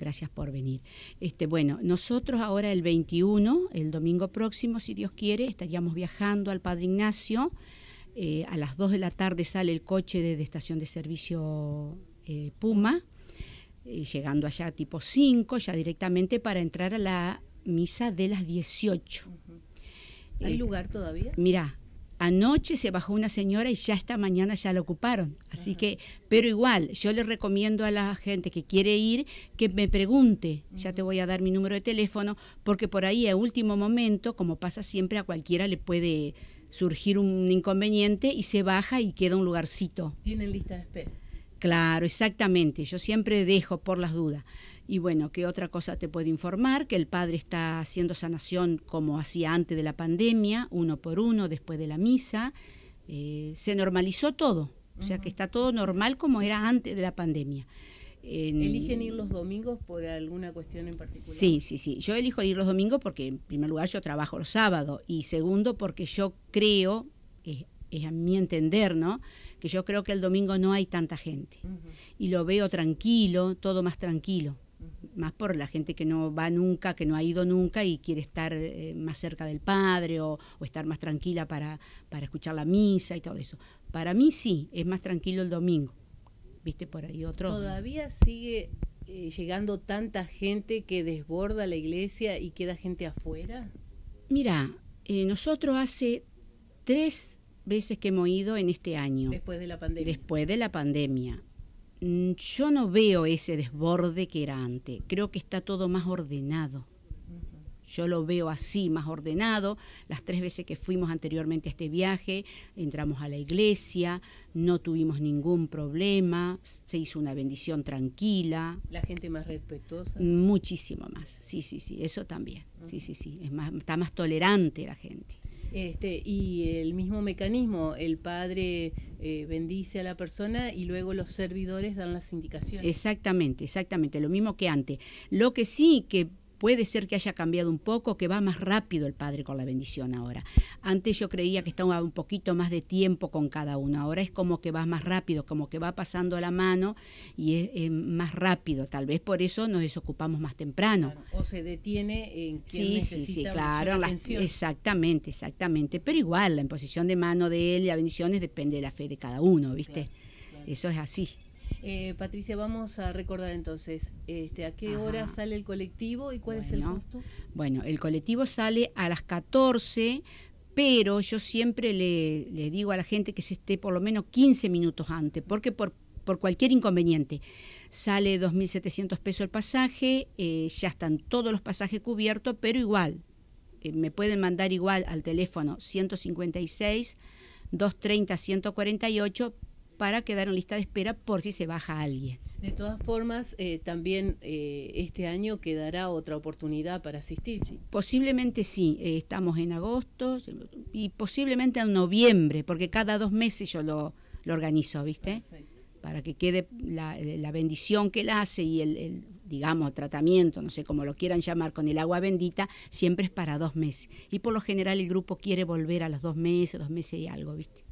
Gracias por venir. Este, bueno, nosotros ahora el 21, el domingo próximo, si Dios quiere, estaríamos viajando al Padre Ignacio. Eh, a las 2 de la tarde sale el coche desde estación de servicio eh, Puma, eh, llegando allá tipo 5, ya directamente para entrar a la misa de las 18. ¿Hay lugar todavía? Mirá, Anoche se bajó una señora y ya esta mañana ya la ocuparon. Así que, pero igual, yo le recomiendo a la gente que quiere ir que me pregunte, ya te voy a dar mi número de teléfono, porque por ahí a último momento, como pasa siempre, a cualquiera le puede surgir un inconveniente y se baja y queda un lugarcito. Tienen lista de espera. Claro, exactamente. Yo siempre dejo por las dudas. Y bueno, ¿qué otra cosa te puedo informar? Que el padre está haciendo sanación como hacía antes de la pandemia, uno por uno, después de la misa. Eh, se normalizó todo, o sea que está todo normal como era antes de la pandemia. ¿Eligen ir los domingos por alguna cuestión en particular? Sí, sí, sí. Yo elijo ir los domingos porque, en primer lugar, yo trabajo los sábados y, segundo, porque yo creo, eh, es a mi entender, ¿no? Que yo creo que el domingo no hay tanta gente. Y lo veo tranquilo, todo más tranquilo. Más por la gente que no va nunca, que no ha ido nunca y quiere estar eh, más cerca del Padre o, estar más tranquila para, para escuchar la misa y todo eso. Para mí sí, es más tranquilo el domingo. ¿Viste por ahí otro? Todavía sigue eh, llegando tanta gente que desborda la iglesia y queda gente afuera. Mira, eh, nosotros hace tres veces que hemos ido en este año. Después de la pandemia. Después de la pandemia. Mm, yo no veo ese desborde que era antes. Creo que está todo más ordenado. Yo lo veo así, más ordenado. Las tres veces que fuimos anteriormente a este viaje, entramos a la iglesia, no tuvimos ningún problema, se hizo una bendición tranquila. La gente más respetuosa. Muchísimo más, sí, sí, sí, eso también. Sí, sí, sí, está más tolerante la gente. Este, y el mismo mecanismo, el padre eh, bendice a la persona y luego los servidores dan las indicaciones. Exactamente, exactamente, lo mismo que antes. Lo que sí que Puede ser que haya cambiado un poco, que va más rápido el padre con la bendición ahora. Antes yo creía que estaba un poquito más de tiempo con cada uno. Ahora es como que va más rápido, como que va pasando la mano y es, más rápido. Tal vez por eso nos desocupamos más temprano. O se detiene en quien sí, sí, sí, claro. exactamente, exactamente. Pero igual, la imposición de mano de él y la bendición depende de la fe de cada uno, ¿viste? Eso es así. Eh, Patricia, vamos a recordar entonces, este, ¿a qué hora sale el colectivo y cuál es el costo? Bueno, el colectivo sale a las 14, pero yo siempre le, digo a la gente que se esté por lo menos 15 minutos antes, porque por, cualquier inconveniente sale 2.700 pesos el pasaje, eh, ya están todos los pasajes cubiertos, pero igual, eh, me pueden mandar igual al teléfono 156. 230 148 para quedar en lista de espera por si se baja alguien. De todas formas, eh, también eh, este año quedará otra oportunidad para asistir. posiblemente sí, eh, estamos en agosto y posiblemente en noviembre, porque cada dos meses yo lo, lo organizo, ¿viste? Para que quede la, bendición que él hace y el, digamos, tratamiento, no sé cómo lo quieran llamar, con el agua bendita, siempre es para dos meses. Y por lo general el grupo quiere volver a los dos meses, dos meses y algo, ¿viste?